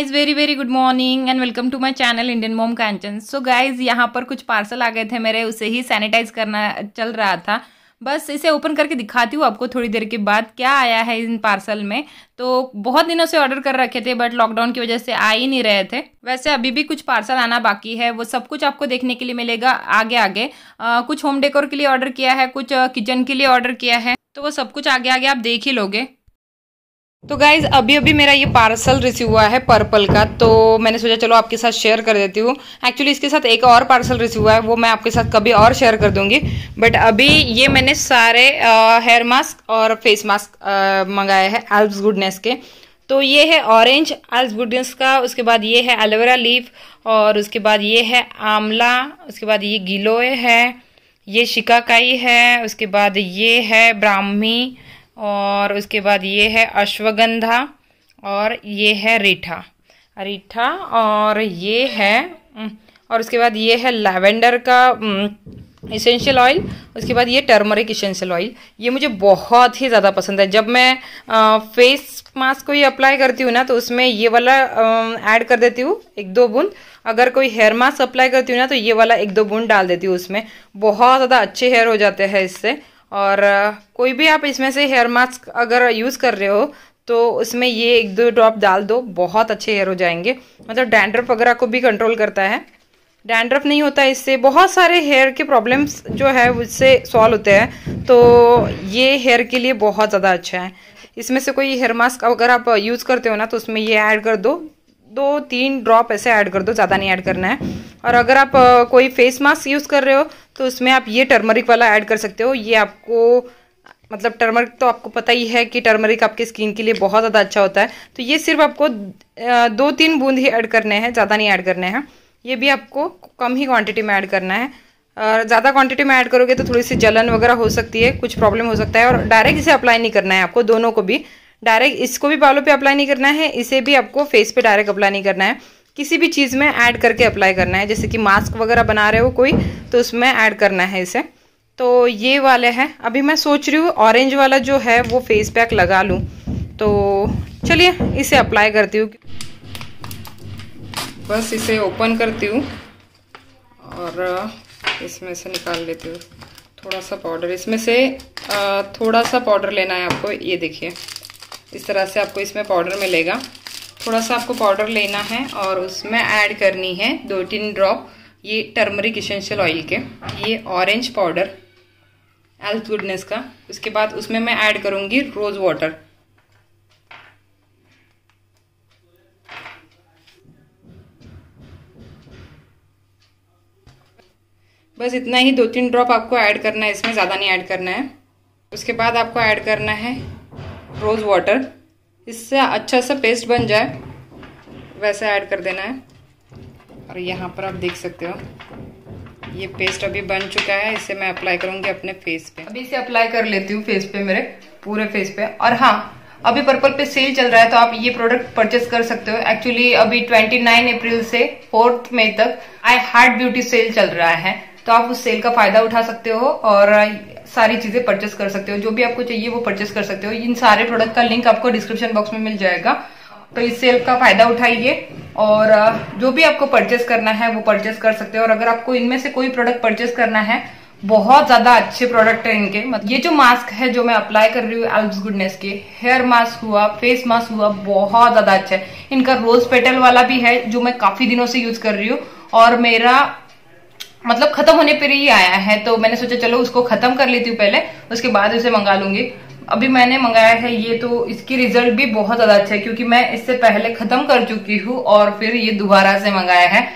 Guys very very good morning and welcome to my channel Indian mom Kanchan so guys यहाँ पर कुछ parcel आ गए थे मेरे उसे ही सैनिटाइज करना चल रहा था बस इसे ओपन करके दिखाती हूँ आपको थोड़ी देर के बाद क्या आया है इन पार्सल में तो बहुत दिनों से ऑर्डर कर रखे थे बट लॉकडाउन की वजह से आ ही नहीं रहे थे वैसे अभी भी कुछ पार्सल आना बाकी है वो सब कुछ आपको देखने के लिए मिलेगा आगे आगे आ, कुछ होम डेकोर के लिए ऑर्डर किया है कुछ किचन के लिए ऑर्डर किया है तो वो सब कुछ आगे आगे आप देख ही लोगे तो गाइज अभी अभी मेरा ये पार्सल रिसीव हुआ है पर्पल का तो मैंने सोचा चलो आपके साथ शेयर कर देती हूँ एक्चुअली इसके साथ एक और पार्सल रिसीव हुआ है वो मैं आपके साथ कभी और शेयर कर दूंगी बट अभी ये मैंने सारे हेयर मास्क और फेस मास्क मंगाए हैं एल्ब्स गुडनेस के तो ये है ऑरेंज एल्ब्स गुडनेस का उसके बाद ये है एलोवेरा लीफ और उसके बाद ये है आंवला उसके बाद ये गिलोय है ये शिकाकाई है उसके बाद ये है ब्राह्मी और उसके बाद ये है अश्वगंधा और ये है रीठा रीठा और ये है और उसके बाद ये है लैवेंडर का इसेंशियल ऑयल उसके बाद ये टर्मरिक इसेंशियल ऑयल ये मुझे बहुत ही ज़्यादा पसंद है जब मैं आ, फेस मास्क को ही अप्लाई करती हूँ ना तो उसमें ये वाला ऐड कर देती हूँ एक दो बूंद अगर कोई हेयर मास्क अप्लाई करती हूँ ना तो ये वाला एक दो बूंद डाल देती हूँ उसमें बहुत ज़्यादा अच्छे हेयर हो जाते हैं इससे और कोई भी आप इसमें से हेयर मास्क अगर यूज़ कर रहे हो तो उसमें ये एक दो ड्रॉप डाल दो बहुत अच्छे हेयर हो जाएंगे मतलब डैंड्रफ वगैरह को भी कंट्रोल करता है डैंड्रफ नहीं होता इससे बहुत सारे हेयर के प्रॉब्लम्स जो है उससे सॉल्व होते हैं तो ये हेयर के लिए बहुत ज़्यादा अच्छा है इसमें से कोई हेयर मास्क अगर आप यूज़ करते हो ना तो उसमें ये ऐड कर दो दो तीन ड्रॉप ऐसे ऐड कर दो ज़्यादा नहीं ऐड करना है और अगर आप कोई फेस मास्क यूज़ कर रहे हो तो उसमें आप ये टर्मरिक वाला ऐड कर सकते हो ये आपको मतलब टर्मरिक तो आपको पता ही है कि टर्मरिक आपके स्किन के लिए बहुत ज़्यादा अच्छा होता है तो ये सिर्फ आपको दो तीन बूंद ही ऐड करने हैं ज़्यादा नहीं ऐड करने हैं ये भी आपको कम ही क्वांटिटी में ऐड करना है और ज़्यादा क्वांटिटी में ऐड करोगे तो थोड़ी सी जलन वगैरह हो सकती है कुछ प्रॉब्लम हो सकता है और डायरेक्ट इसे अप्लाई नहीं करना है आपको दोनों को भी डायरेक्ट इसको भी बालों पर अप्लाई नहीं करना है इसे भी आपको फेस पर डायरेक्ट अप्लाई नहीं करना है किसी भी चीज़ में ऐड करके अप्लाई करना है जैसे कि मास्क वगैरह बना रहे हो कोई तो उसमें ऐड करना है इसे तो ये वाले हैं अभी मैं सोच रही हूँ ऑरेंज वाला जो है वो फेस पैक लगा लूँ तो चलिए इसे अप्लाई करती हूँ बस इसे ओपन करती हूँ और इसमें से निकाल लेती हूँ थोड़ा सा पाउडर इसमें से थोड़ा सा पाउडर लेना है आपको ये देखिए इस तरह से आपको इसमें पाउडर मिलेगा थोड़ा सा आपको पाउडर लेना है और उसमें ऐड करनी है दो तीन ड्रॉप ये टर्मरिक इसेंशियल ऑयल के ये ऑरेंज पाउडर एल्थ गुडनेस का उसके बाद उसमें मैं ऐड करूँगी रोज़ वाटर बस इतना ही दो तीन ड्रॉप आपको ऐड करना है इसमें ज़्यादा नहीं ऐड करना है उसके बाद आपको ऐड करना है रोज़ वाटर इससे अच्छा सा पेस्ट बन जाए वैसे ऐड कर देना है और यहाँ पर आप देख सकते हो ये पेस्ट अभी बन चुका है इसे मैं अप्लाई करूंगी अपने फेस पे अभी इसे अप्लाई कर लेती हूँ फेस पे मेरे पूरे फेस पे और हाँ अभी पर्पल पे सेल चल रहा है तो आप ये प्रोडक्ट परचेस कर सकते हो एक्चुअली अभी 29 अप्रैल से फोर्थ मई तक आई हार्ट ब्यूटी सेल चल रहा है तो आप उस सेल का फायदा उठा सकते हो और सारी चीजें परचेस कर सकते हो जो भी आपको चाहिए वो परचेस कर सकते हो इन सारे प्रोडक्ट का लिंक आपको डिस्क्रिप्शन बॉक्स में मिल जाएगा तो इस सेल का फायदा उठाइए और जो भी आपको परचेस करना है वो परचेस कर सकते हो और अगर आपको इनमें से कोई प्रोडक्ट परचेस करना है बहुत ज्यादा अच्छे प्रोडक्ट है इनके मतलब ये जो मास्क है जो मैं अप्लाई कर रही हूँ एल्ब गुडनेस के हेयर मास्क हुआ फेस मास्क हुआ बहुत ज्यादा अच्छा है इनका रोज पेटल वाला भी है जो मैं काफी दिनों से यूज कर रही हूँ और मेरा मतलब खत्म होने पर ही आया है तो मैंने सोचा चलो उसको खत्म कर लेती हूँ पहले उसके बाद उसे मंगा लूंगी अभी मैंने मंगाया है ये तो इसकी रिजल्ट भी बहुत ज्यादा अच्छा है क्योंकि मैं इससे पहले खत्म कर चुकी हूँ और फिर ये दोबारा से मंगाया है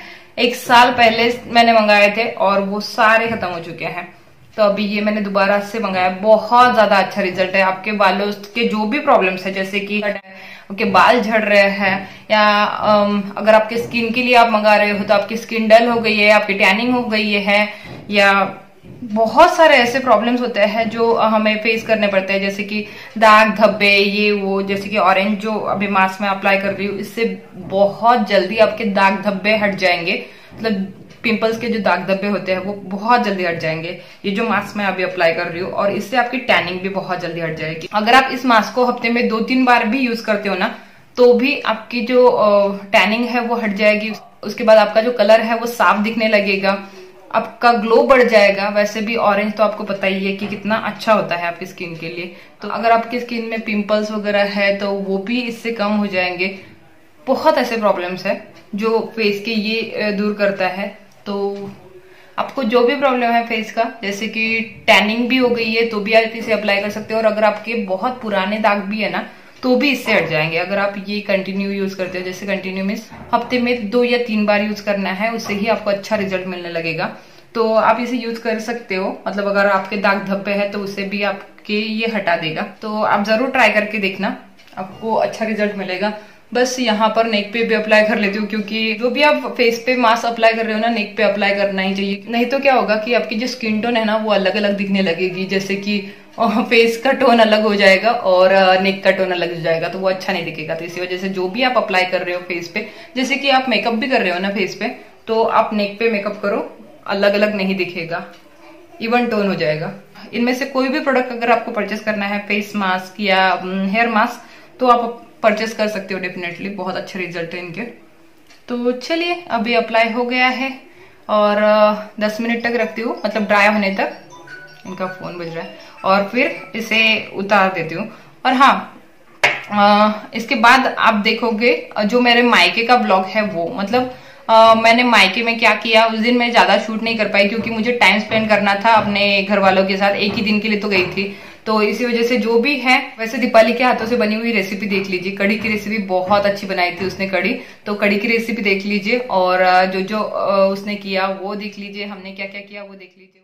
एक साल पहले मैंने मंगाए थे और वो सारे खत्म हो चुके हैं तो अभी ये मैंने दोबारा से मंगाया बहुत ज़्यादा अच्छा रिजल्ट है आपके बालों के जो भी प्रॉब्लम्स है जैसे कि आपके बाल झड़ रहे हैं या अगर आपके स्किन के लिए आप मंगा रहे हो तो आपकी स्किन डल हो गई है आपकी टैनिंग हो गई है या बहुत सारे ऐसे प्रॉब्लम्स होते हैं जो हमें फेस करने पड़ते हैं जैसे कि दाग धब्बे ये वो जैसे कि ऑरेंज जो अभी मास्क में अप्लाई कर रही हूँ इससे बहुत जल्दी आपके दाग धब्बे हट जाएंगे मतलब पिंपल्स के जो दाग धब्बे होते हैं वो बहुत जल्दी हट जाएंगे ये जो मास्क मैं अभी अप्लाई कर रही हूँ और इससे आपकी टैनिंग भी बहुत जल्दी हट जाएगी अगर आप इस मास्क को हफ्ते में दो तीन बार भी यूज करते हो ना तो भी आपकी जो टैनिंग है वो हट जाएगी उसके बाद आपका जो कलर है वो साफ दिखने लगेगा आपका ग्लो बढ़ जाएगा वैसे भी ऑरेंज तो आपको पता ही है कि कितना अच्छा होता है आपकी स्किन के लिए तो अगर आपकी स्किन में पिंपल्स वगैरह है तो वो भी इससे कम हो जाएंगे बहुत ऐसे प्रॉब्लम्स है जो फेस के ये दूर करता है तो आपको जो भी प्रॉब्लम है फेस का जैसे कि टैनिंग भी हो गई है तो भी आप इसे अप्लाई कर सकते हो और अगर आपके बहुत पुराने दाग भी है ना तो भी इससे हट जाएंगे अगर आप ये कंटिन्यू यूज करते हो जैसे कंटिन्यू मीन हफ्ते में दो या तीन बार यूज करना है उससे ही आपको अच्छा रिजल्ट मिलने लगेगा तो आप इसे यूज कर सकते हो मतलब अगर आपके दाग धब्बे हैं तो उससे भी आपके ये हटा देगा तो आप जरूर ट्राई करके देखना आपको अच्छा रिजल्ट मिलेगा बस यहाँ पर नेक पे भी अप्लाई कर लेती हूँ क्योंकि जो भी आप फेस पे मास्क अप्लाई कर रहे हो ना नेक पे अप्लाई करना ही चाहिए नहीं तो क्या होगा कि आपकी जो स्किन टोन है ना वो अलग अलग दिखने लगेगी जैसे कि फेस का टोन अलग हो जाएगा और नेक का टोन अलग हो जाएगा तो वो अच्छा नहीं दिखेगा तो इसी वजह से जो भी आप अप्लाई कर रहे हो फेस पे जैसे कि आप मेकअप भी कर रहे हो ना फेस पे तो आप नेक पे मेकअप करो अलग अलग नहीं दिखेगा इवन टोन हो जाएगा इनमें से कोई भी प्रोडक्ट अगर आपको परचेस करना है फेस मास्क या हेयर mm, मास्क तो आप परचेस कर सकते हो डेफिनेटली बहुत अच्छे रिजल्ट है इनके तो चलिए अभी अप्लाई हो गया है और दस मिनट तक रखती हूँ मतलब ड्राई होने तक इनका फोन बज रहा है और फिर इसे उतार देती हूँ और हाँ आ, इसके बाद आप देखोगे जो मेरे मायके का ब्लॉग है वो मतलब आ, मैंने मायके में क्या किया उस दिन मैं ज्यादा शूट नहीं कर पाई क्योंकि मुझे टाइम स्पेंड करना था अपने घर वालों के साथ एक ही दिन के लिए तो गई थी तो इसी वजह से जो भी है वैसे दीपाली के हाथों से बनी हुई रेसिपी देख लीजिए कड़ी की रेसिपी बहुत अच्छी बनाई थी उसने कड़ी तो कड़ी की रेसिपी देख लीजिए और जो जो उसने किया वो देख लीजिए हमने क्या क्या किया वो देख लीजिए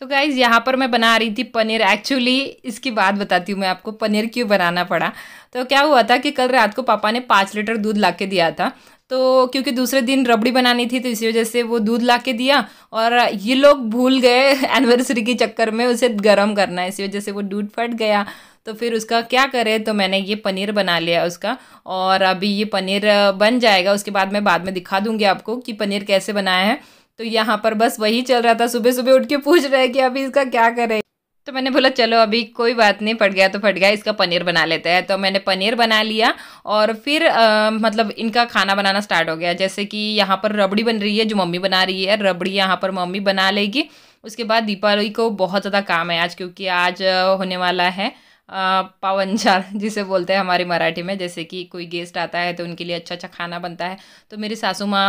तो गाइज़ यहाँ पर मैं बना रही थी पनीर एक्चुअली इसकी बात बताती हूँ मैं आपको पनीर क्यों बनाना पड़ा तो क्या हुआ था कि कल रात को पापा ने पाँच लीटर दूध ला के दिया था तो क्योंकि दूसरे दिन रबड़ी बनानी थी तो इसी वजह से वो दूध ला के दिया और ये लोग भूल गए एनिवर्सरी के चक्कर में उसे गर्म करना इसी वजह से वो दूध फट गया तो फिर उसका क्या करें तो मैंने ये पनीर बना लिया उसका और अभी ये पनीर बन जाएगा उसके बाद मैं बाद में दिखा दूँगी आपको कि पनीर कैसे बनाया है तो यहाँ पर बस वही चल रहा था सुबह सुबह उठ के पूछ रहे कि अभी इसका क्या करें तो मैंने बोला चलो अभी कोई बात नहीं फट गया तो फट गया इसका पनीर बना लेते हैं तो मैंने पनीर बना लिया और फिर आ, मतलब इनका खाना बनाना स्टार्ट हो गया जैसे कि यहाँ पर रबड़ी बन रही है जो मम्मी बना रही है रबड़ी यहाँ पर मम्मी बना लेगी उसके बाद दीपावली को बहुत ज़्यादा काम है आज क्योंकि आज होने वाला है पावनचार जिसे बोलते हैं हमारे मराठी में जैसे कि कोई गेस्ट आता है तो उनके लिए अच्छा अच्छा खाना बनता है तो मेरी सासू माँ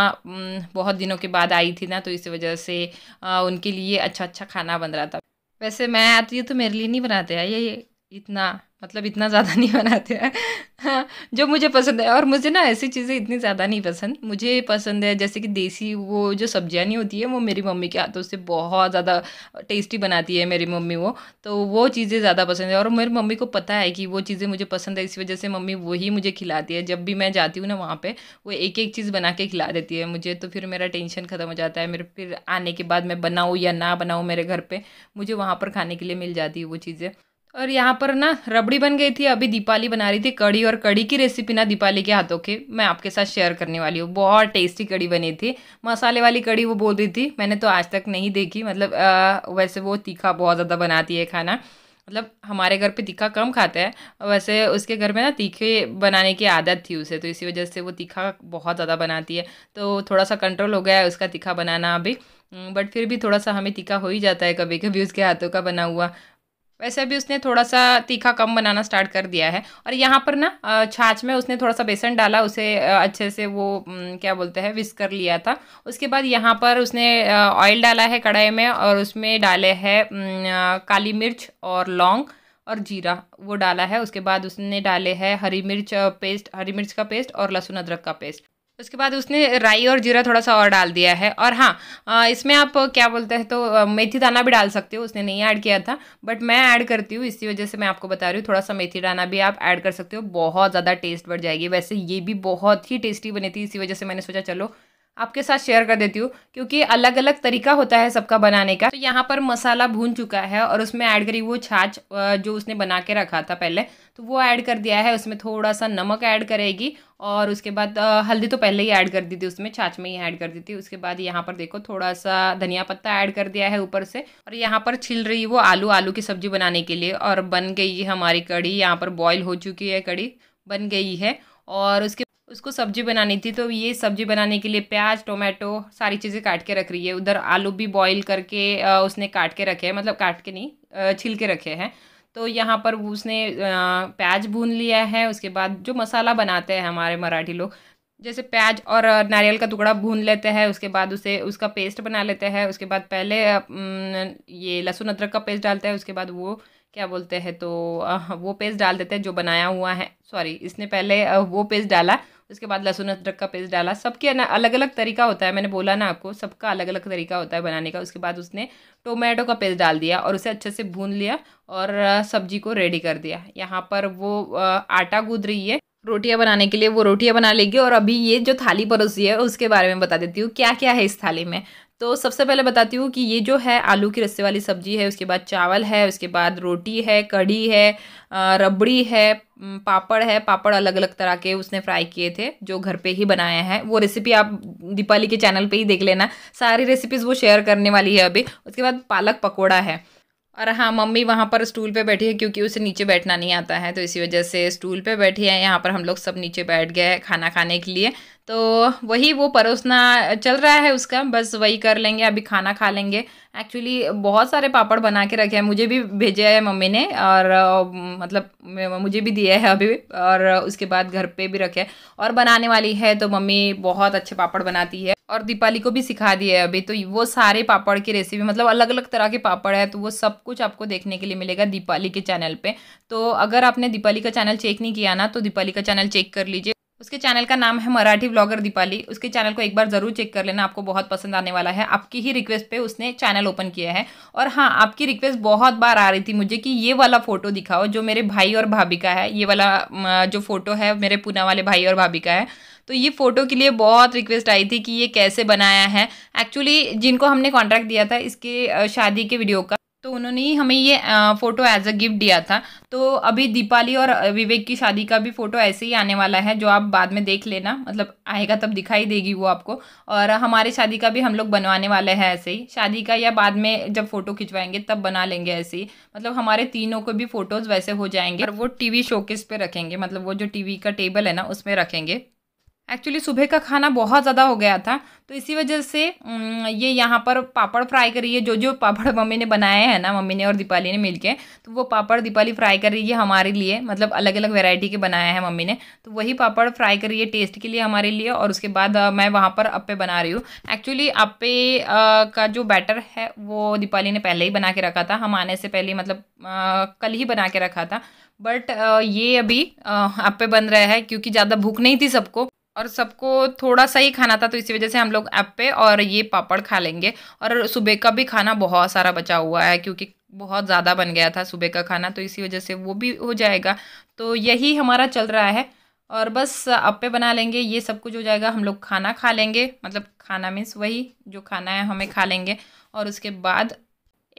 बहुत दिनों के बाद आई थी ना तो इस वजह से उनके लिए अच्छा अच्छा खाना बन रहा था वैसे मैं आती हूँ तो मेरे लिए नहीं बनाते हैं ये इतना मतलब इतना ज़्यादा नहीं बनाते हैं जो मुझे पसंद है और मुझे ना ऐसी चीज़ें इतनी ज़्यादा नहीं पसंद मुझे पसंद है जैसे कि देसी वो जो सब्जियाँ नहीं होती है वो मेरी मम्मी के हाथों से बहुत ज़्यादा टेस्टी बनाती है मेरी मम्मी वो तो वो चीज़ें ज़्यादा पसंद है और मेरी मम्मी को पता है कि वो चीज़ें मुझे पसंद है इसी वजह से मम्मी वही मुझे खिलाती है जब भी मैं जाती हूँ ना वहाँ पर वो एक एक चीज़ बना के खिला देती है मुझे तो फिर मेरा टेंशन ख़त्म हो जाता है मेरे फिर आने के बाद मैं बनाऊँ या ना बनाऊँ मेरे घर पर मुझे वहाँ पर खाने के लिए मिल जाती है वो चीज़ें और यहाँ पर ना रबड़ी बन गई थी अभी दीपाली बना रही थी कड़ी और कड़ी की रेसिपी ना दीपाली के हाथों के मैं आपके साथ शेयर करने वाली हूँ बहुत टेस्टी कड़ी बनी थी मसाले वाली कड़ी वो बोल रही थी मैंने तो आज तक नहीं देखी मतलब आ, वैसे वो तीखा बहुत ज़्यादा बनाती है खाना मतलब हमारे घर पे तीखा कम खाते हैं वैसे उसके घर में ना तीखे बनाने की आदत थी उसे तो इसी वजह से वो तीखा बहुत ज़्यादा बनाती है तो थोड़ा सा कंट्रोल हो गया है उसका तीखा बनाना अभी बट फिर भी थोड़ा सा हमें तीखा हो ही जाता है कभी कभी उसके हाथों का बना हुआ वैसे भी उसने थोड़ा सा तीखा कम बनाना स्टार्ट कर दिया है और यहाँ पर ना छाछ में उसने थोड़ा सा बेसन डाला उसे अच्छे से वो क्या बोलते हैं विस कर लिया था उसके बाद यहाँ पर उसने ऑयल डाला है कढ़ाई में और उसमें डाले है काली मिर्च और लौंग और जीरा वो डाला है उसके बाद उसने डाले है हरी मिर्च पेस्ट हरी मिर्च का पेस्ट और लहसुन अदरक का पेस्ट उसके बाद उसने राई और जीरा थोड़ा सा और डाल दिया है और हाँ इसमें आप क्या बोलते हैं तो मेथी दाना भी डाल सकते हो उसने नहीं ऐड किया था बट मैं ऐड करती हूँ इसी वजह से मैं आपको बता रही हूँ थोड़ा सा मेथी दाना भी आप ऐड कर सकते हो बहुत ज़्यादा टेस्ट बढ़ जाएगी वैसे ये भी बहुत ही टेस्टी बनी थी इसी वजह से मैंने सोचा चलो आपके साथ शेयर कर देती हूँ क्योंकि अलग अलग तरीका होता है सबका बनाने का तो यहाँ पर मसाला भून चुका है और उसमें ऐड करी वो छाछ जो उसने बना के रखा था पहले तो वो ऐड कर दिया है उसमें थोड़ा सा नमक ऐड करेगी और उसके बाद हल्दी तो पहले ही ऐड कर दी थी उसमें छाछ में ही ऐड कर दी थी उसके बाद यहाँ पर देखो थोड़ा सा धनिया पत्ता ऐड कर दिया है ऊपर से और यहाँ पर छिल रही वो आलू आलू की सब्जी बनाने के लिए और बन गई हमारी कड़ी यहाँ पर बॉयल हो चुकी है कड़ी बन गई है और उसके उसको सब्जी बनानी थी तो ये सब्जी बनाने के लिए प्याज टोमेटो सारी चीज़ें काट के रख रही है उधर आलू भी बॉईल करके उसने काट के रखे हैं मतलब काट के नहीं छिल के रखे हैं तो यहाँ पर उसने प्याज भून लिया है उसके बाद जो मसाला बनाते हैं हमारे मराठी लोग जैसे प्याज और नारियल का टुकड़ा भून लेते हैं उसके बाद उसे उसका पेस्ट बना लेते हैं उसके बाद पहले ये लहसुन अदरक का पेस्ट डालते हैं उसके बाद वो क्या बोलते हैं तो वो पेस्ट डाल देते हैं जो बनाया हुआ है सॉरी इसने पहले वो पेस्ट डाला उसके बाद लहसुन अदरक का पेस्ट डाला सबके अलग अलग तरीका होता है मैंने बोला ना आपको सबका अलग अलग तरीका होता है बनाने का उसके बाद उसने टोमेटो का पेस्ट डाल दिया और उसे अच्छे से भून लिया और सब्जी को रेडी कर दिया यहाँ पर वो आटा गूद रही है रोटियां बनाने के लिए वो रोटियां बना लेगी और अभी ये जो थाली परोसी है उसके बारे में बता देती हूँ क्या क्या है इस थाली में तो सबसे पहले बताती हूँ कि ये जो है आलू की रस्से वाली सब्जी है उसके बाद चावल है उसके बाद रोटी है कढ़ी है रबड़ी है पापड़ है पापड़ अलग अलग तरह के उसने फ्राई किए थे जो घर पे ही बनाया है वो रेसिपी आप दीपाली के चैनल पे ही देख लेना सारी रेसिपीज़ वो शेयर करने वाली है अभी उसके बाद पालक पकौड़ा है और हाँ मम्मी वहाँ पर स्टूल पे बैठी है क्योंकि उसे नीचे बैठना नहीं आता है तो इसी वजह से स्टूल पे बैठी है यहाँ पर हम लोग सब नीचे बैठ गए खाना खाने के लिए तो वही वो परोसना चल रहा है उसका बस वही कर लेंगे अभी खाना खा लेंगे एक्चुअली बहुत सारे पापड़ बना के रखे हैं मुझे भी भेजे है मम्मी ने और मतलब मुझे भी दिया है अभी और उसके बाद घर पे भी रखे और बनाने वाली है तो मम्मी बहुत अच्छे पापड़ बनाती है और दीपाली को भी सिखा दिया है अभी तो वो सारे पापड़ की रेसिपी मतलब अलग अलग तरह के पापड़ है तो वो सब कुछ आपको देखने के लिए मिलेगा दीपाली के चैनल पर तो अगर आपने दीपाली का चैनल चेक नहीं किया ना तो दीपाली का चैनल चेक कर लीजिए उसके चैनल का नाम है मराठी ब्लॉगर दीपाली उसके चैनल को एक बार ज़रूर चेक कर लेना आपको बहुत पसंद आने वाला है आपकी ही रिक्वेस्ट पे उसने चैनल ओपन किया है और हाँ आपकी रिक्वेस्ट बहुत बार आ रही थी मुझे कि ये वाला फ़ोटो दिखाओ जो मेरे भाई और भाभी का है ये वाला जो फ़ोटो है मेरे पूना वाले भाई और भाभी का है तो ये फ़ोटो के लिए बहुत रिक्वेस्ट आई थी कि ये कैसे बनाया है एक्चुअली जिनको हमने कॉन्ट्रैक्ट दिया था इसके शादी के वीडियो का तो उन्होंने ही हमें ये फ़ोटो एज अ गिफ्ट दिया था तो अभी दीपाली और विवेक की शादी का भी फ़ोटो ऐसे ही आने वाला है जो आप बाद में देख लेना मतलब आएगा तब दिखाई देगी वो आपको और हमारे शादी का भी हम लोग बनवाने वाले हैं ऐसे ही शादी का या बाद में जब फ़ोटो खिंचवाएंगे तब बना लेंगे ऐसे ही मतलब हमारे तीनों को भी फ़ोटोज़ वैसे हो जाएंगे और वो टी वी शोकेस पे रखेंगे मतलब वो जो टी वी का टेबल है ना उसमें रखेंगे एक्चुअली सुबह का खाना बहुत ज़्यादा हो गया था तो इसी वजह से ये यहाँ पर पापड़ फ्राई करी है जो जो पापड़ मम्मी ने बनाए हैं ना मम्मी ने और दीपाली ने मिलके तो वो पापड़ दीपाली फ्राई कर रही है हमारे लिए मतलब अलग अलग वेराइटी के बनाया है मम्मी ने तो वही पापड़ फ्राई कर रही है टेस्ट के लिए हमारे लिए और उसके बाद मैं वहाँ पर अपे बना रही हूँ एक्चुअली अपे का जो बैटर है वो दीपाली ने पहले ही बना के रखा था हम आने से पहले मतलब कल ही बना के रखा था बट ये अभी पे बन रहा है क्योंकि ज़्यादा भूख नहीं थी सबको और सबको थोड़ा सा ही खाना था तो इसी वजह से हम लोग एप्पे और ये पापड़ खा लेंगे और सुबह का भी खाना बहुत सारा बचा हुआ है क्योंकि बहुत ज़्यादा बन गया था सुबह का खाना तो इसी वजह से वो भी हो जाएगा तो यही हमारा चल रहा है और बस अप्पे बना लेंगे ये सब कुछ हो जाएगा हम लोग खाना खा लेंगे मतलब खाना मीन्स वही जो खाना है हमें खा लेंगे और उसके बाद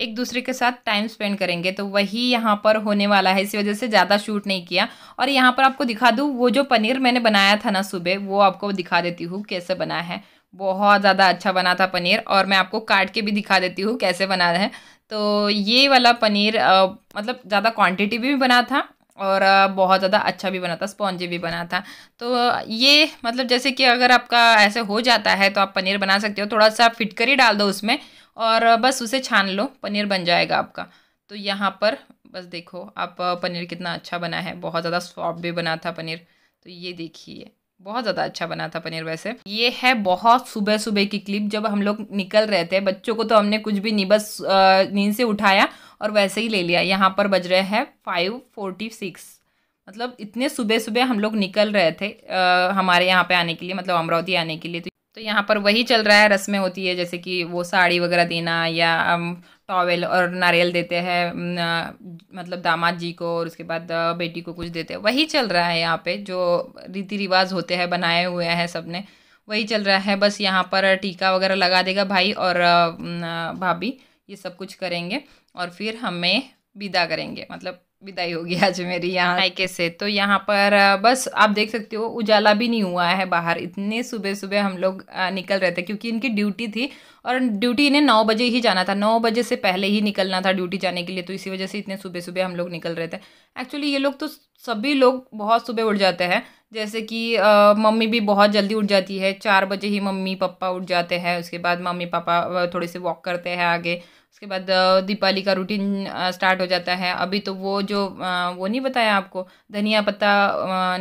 एक दूसरे के साथ टाइम स्पेंड करेंगे तो वही यहाँ पर होने वाला है इसी वजह से ज़्यादा शूट नहीं किया और यहाँ पर आपको दिखा दूँ वो जो पनीर मैंने बनाया था ना सुबह वो आपको दिखा देती हूँ कैसे बना है बहुत ज़्यादा अच्छा बना था पनीर और मैं आपको काट के भी दिखा देती हूँ कैसे बना है तो ये वाला पनीर आ, मतलब ज़्यादा क्वांटिटी भी बना था और बहुत ज़्यादा अच्छा भी बना था स्पॉन्जी भी बना था तो ये मतलब जैसे कि अगर आपका ऐसे हो जाता है तो आप पनीर बना सकते हो थोड़ा सा फिटकरी डाल दो उसमें और बस उसे छान लो पनीर बन जाएगा आपका तो यहाँ पर बस देखो आप पनीर कितना अच्छा बना है बहुत ज़्यादा सॉफ्ट भी बना था पनीर तो ये देखिए बहुत ज़्यादा अच्छा बना था पनीर वैसे ये है बहुत सुबह सुबह की क्लिप जब हम लोग निकल रहे थे बच्चों को तो हमने कुछ भी नहीं बस नींद से उठाया और वैसे ही ले लिया यहाँ पर बज रहे हैं फाइव फोर्टी सिक्स मतलब इतने सुबह सुबह हम लोग निकल रहे थे आ, हमारे यहाँ पे आने के लिए मतलब अमरावती आने के लिए तो तो यहाँ पर वही चल रहा है रस्में होती है जैसे कि वो साड़ी वगैरह देना या टॉवेल और नारियल देते हैं मतलब दामाद जी को और उसके बाद बेटी को कुछ देते हैं वही चल रहा है यहाँ पे जो रीति रिवाज होते हैं बनाए हुए हैं सब ने वही चल रहा है बस यहाँ पर टीका वगैरह लगा देगा भाई और भाभी ये सब कुछ करेंगे और फिर हमें विदा करेंगे मतलब विदाई होगी आज मेरी यहाँ नायके से तो यहाँ पर बस आप देख सकते हो उजाला भी नहीं हुआ है बाहर इतने सुबह सुबह हम लोग निकल रहे थे क्योंकि इनकी ड्यूटी थी और ड्यूटी इन्हें नौ बजे ही जाना था नौ बजे से पहले ही निकलना था ड्यूटी जाने के लिए तो इसी वजह से इतने सुबह सुबह हम लोग निकल रहे थे एक्चुअली ये लोग तो सभी लोग बहुत सुबह उठ जाते हैं जैसे कि मम्मी भी बहुत जल्दी उठ जाती है चार बजे ही मम्मी पापा उठ जाते हैं उसके बाद मम्मी पापा थोड़े से वॉक करते हैं आगे उसके बाद दीपाली का रूटीन स्टार्ट हो जाता है अभी तो वो जो वो नहीं बताया आपको धनिया पत्ता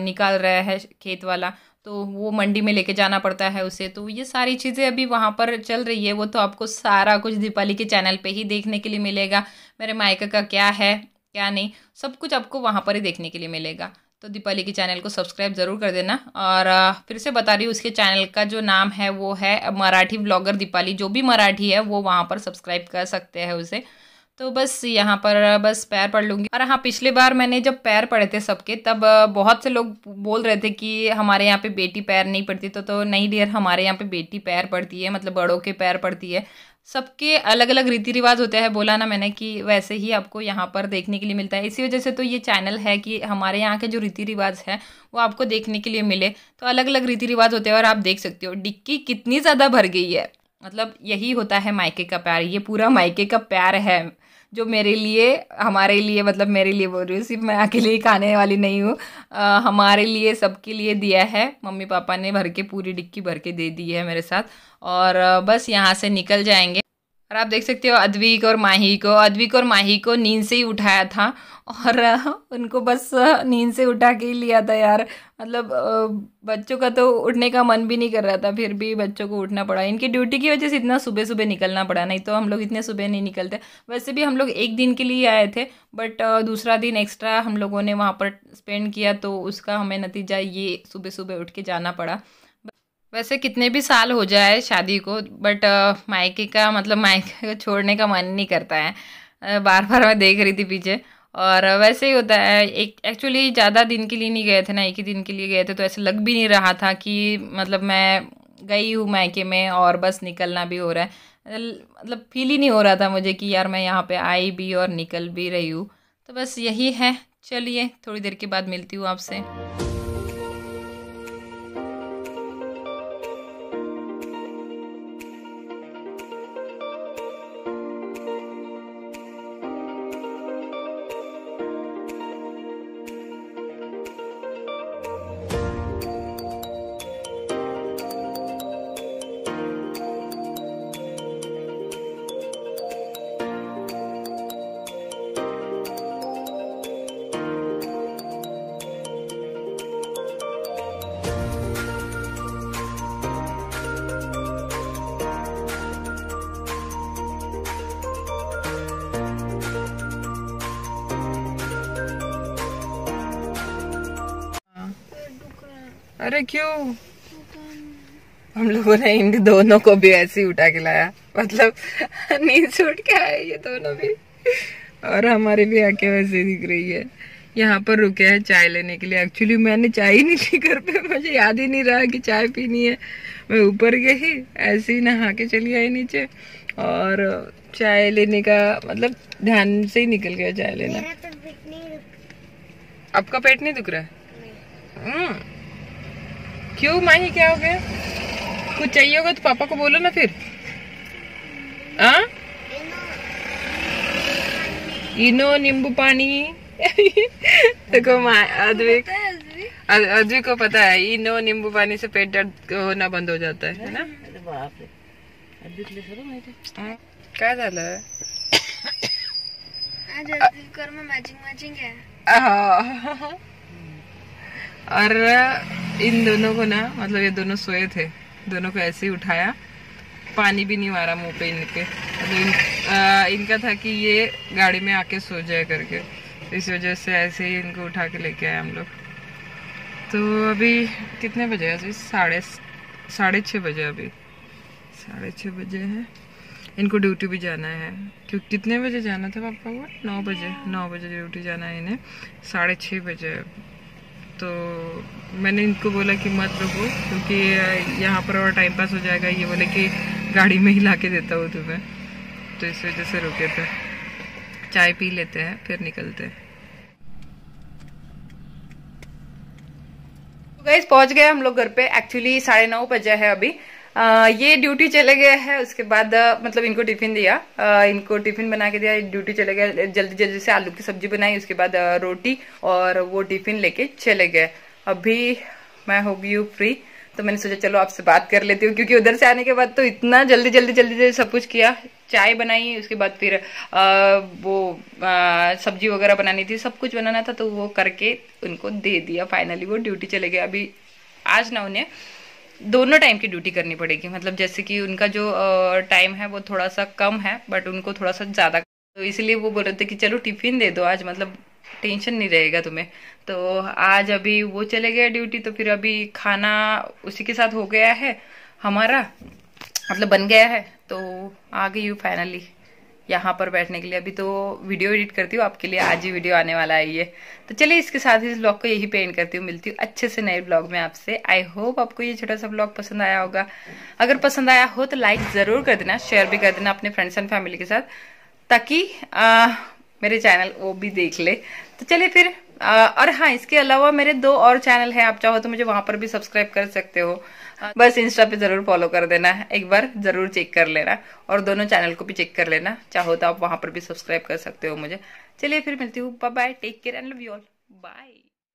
निकाल रहा है खेत वाला तो वो मंडी में लेके जाना पड़ता है उसे तो ये सारी चीज़ें अभी वहाँ पर चल रही है वो तो आपको सारा कुछ दीपाली के चैनल पे ही देखने के लिए मिलेगा मेरे मायका का क्या है क्या नहीं सब कुछ आपको वहाँ पर ही देखने के लिए मिलेगा तो दीपाली के चैनल को सब्सक्राइब ज़रूर कर देना और फिर से बता रही हूँ उसके चैनल का जो नाम है वो है मराठी ब्लॉगर दीपाली जो भी मराठी है वो वहाँ पर सब्सक्राइब कर सकते हैं उसे तो बस यहाँ पर बस पैर पढ़ लूँगी और हाँ पिछले बार मैंने जब पैर पढ़े थे सबके तब बहुत से लोग बोल रहे थे कि हमारे यहाँ पे बेटी पैर नहीं पड़ती तो तो नहीं डियर हमारे यहाँ पे बेटी पैर पड़ती है मतलब बड़ों के पैर पड़ती है सबके अलग अलग रीति रिवाज होते हैं बोला ना मैंने कि वैसे ही आपको यहाँ पर देखने के लिए मिलता है इसी वजह से तो ये चैनल है कि हमारे यहाँ के जो रीति रिवाज है वो आपको देखने के लिए मिले तो अलग अलग रीति रिवाज होते हैं और आप देख सकते हो डिक्की कितनी ज़्यादा भर गई है मतलब यही होता है मायके का प्यार ये पूरा मायके का प्यार है जो मेरे लिए हमारे लिए मतलब मेरे लिए बोल रही हूँ सिर्फ मैं अकेले ही खाने वाली नहीं हूँ हमारे लिए सबके लिए दिया है मम्मी पापा ने भर के पूरी डिक्की भर के दे दी है मेरे साथ और बस यहाँ से निकल जाएंगे और आप देख सकते हो अद्विक और माही को अद्विक और माही को नींद से ही उठाया था और उनको बस नींद से उठा के ही लिया था यार मतलब बच्चों का तो उठने का मन भी नहीं कर रहा था फिर भी बच्चों को उठना पड़ा इनकी ड्यूटी की वजह से इतना सुबह सुबह निकलना पड़ा नहीं तो हम लोग इतने सुबह नहीं निकलते वैसे भी हम लोग एक दिन के लिए आए थे बट दूसरा दिन एक्स्ट्रा हम लोगों ने वहाँ पर स्पेंड किया तो उसका हमें नतीजा ये सुबह सुबह उठ के जाना पड़ा वैसे कितने भी साल हो जाए शादी को बट uh, मायके का मतलब मायके को छोड़ने का मन नहीं करता है बार बार मैं देख रही थी पीछे और वैसे ही होता है एक एक्चुअली ज़्यादा दिन के लिए नहीं गए थे ना एक ही दिन के लिए गए थे तो ऐसे लग भी नहीं रहा था कि मतलब मैं गई हूँ मायके में और बस निकलना भी हो रहा है मतलब फील ही नहीं हो रहा था मुझे कि यार मैं यहाँ पे आई भी और निकल भी रही हूँ तो बस यही है चलिए थोड़ी देर के बाद मिलती हूँ आपसे अरे क्यों हम लोगों ने इन दोनों को भी ऐसे ही उठा के लाया मतलब नींद से उठ के आए ये दोनों भी और हमारे भी आके वैसे दिख रही है यहाँ पर रुके हैं चाय लेने के लिए एक्चुअली मैंने चाय ही नहीं ली घर पे मुझे याद ही नहीं रहा कि चाय पीनी है मैं ऊपर गई ऐसे ही नहा के चली आई नीचे और चाय लेने का मतलब ध्यान से ही निकल गया चाय लेना तो आपका पेट नहीं दुख रहा है हम्म। क्यों माही क्या हो गया कुछ चाहिए होगा तो पापा को बोलो ना फिर आ? इनो नींबू पानी देखो अद्विक अद्विक को पता है इनो नींबू पानी से पेट दर्द होना बंद हो जाता है है ना क्या झालं आज कर मैचिंग मैचिंग है और इन दोनों को ना मतलब ये दोनों सोए थे दोनों को ऐसे ही उठाया पानी भी नहीं मारा मुंह पे इनके मतलब इन, आ, इनका था कि ये गाड़ी में आके सो जाए करके इस वजह से ऐसे ही इनको उठा के लेके आए हम लोग तो अभी कितने बजे अभी साढ़े साढ़े छः बजे अभी साढ़े छः बजे है इनको ड्यूटी भी जाना है क्यों कितने बजे जाना था पापा को नौ बजे नौ बजे ड्यूटी जाना है इन्हें साढ़े छः बजे तो मैंने इनको बोला कि मत रुको क्योंकि यहाँ पर और टाइम पास हो जाएगा ये बोले कि गाड़ी में ही ला के देता हूँ तुम्हें तो इस वजह से रुके थे चाय पी लेते हैं फिर निकलते हैं तो पहुंच गए हम लोग घर पे एक्चुअली साढ़े नौ बजे है अभी आ, ये ड्यूटी चले गए हैं उसके बाद मतलब इनको टिफिन दिया आ, इनको टिफिन बना के दिया ड्यूटी चले गए जल्दी जल्दी से आलू की सब्जी बनाई उसके बाद रोटी और वो टिफिन लेके चले गए अभी मैं हो गई हूँ फ्री तो मैंने सोचा चलो आपसे बात कर लेती हूँ क्योंकि उधर से आने के बाद तो इतना जल्दी जल्दी जल्दी जल्दी सब कुछ किया चाय बनाई उसके बाद फिर आ, वो सब्जी वगैरह बनानी थी सब कुछ बनाना था तो वो करके उनको दे दिया फाइनली वो ड्यूटी चले गए अभी आज ना उन्हें दोनों टाइम की ड्यूटी करनी पड़ेगी मतलब जैसे कि उनका जो टाइम है वो थोड़ा सा कम है बट उनको थोड़ा सा ज़्यादा तो इसीलिए वो बोल रहे थे कि चलो टिफिन दे दो आज मतलब टेंशन नहीं रहेगा तुम्हें तो आज अभी वो चले गए ड्यूटी तो फिर अभी खाना उसी के साथ हो गया है हमारा मतलब बन गया है तो आ गई हूँ फाइनली यहाँ पर बैठने के लिए अभी तो वीडियो एडिट करती हूँ आपके लिए आज ही वीडियो आने वाला है ये तो चलिए इसके साथ ही इस ब्लॉग को यही पेंट करती हूँ मिलती हूँ अच्छे से नए ब्लॉग में आपसे आई होप आपको ये छोटा सा ब्लॉग पसंद आया होगा अगर पसंद आया हो तो लाइक ज़रूर कर देना शेयर भी कर देना अपने फ्रेंड्स एंड फैमिली के साथ ताकि मेरे चैनल वो भी देख ले तो चलिए फिर आ, और हाँ इसके अलावा मेरे दो और चैनल हैं आप चाहो तो मुझे वहां पर भी सब्सक्राइब कर सकते हो हाँ। बस इंस्टा पे ज़रूर फॉलो कर देना एक बार ज़रूर चेक कर लेना और दोनों चैनल को भी चेक कर लेना चाहो तो आप वहां पर भी सब्सक्राइब कर सकते हो मुझे चलिए फिर मिलती हूँ bye bye take care and love you all bye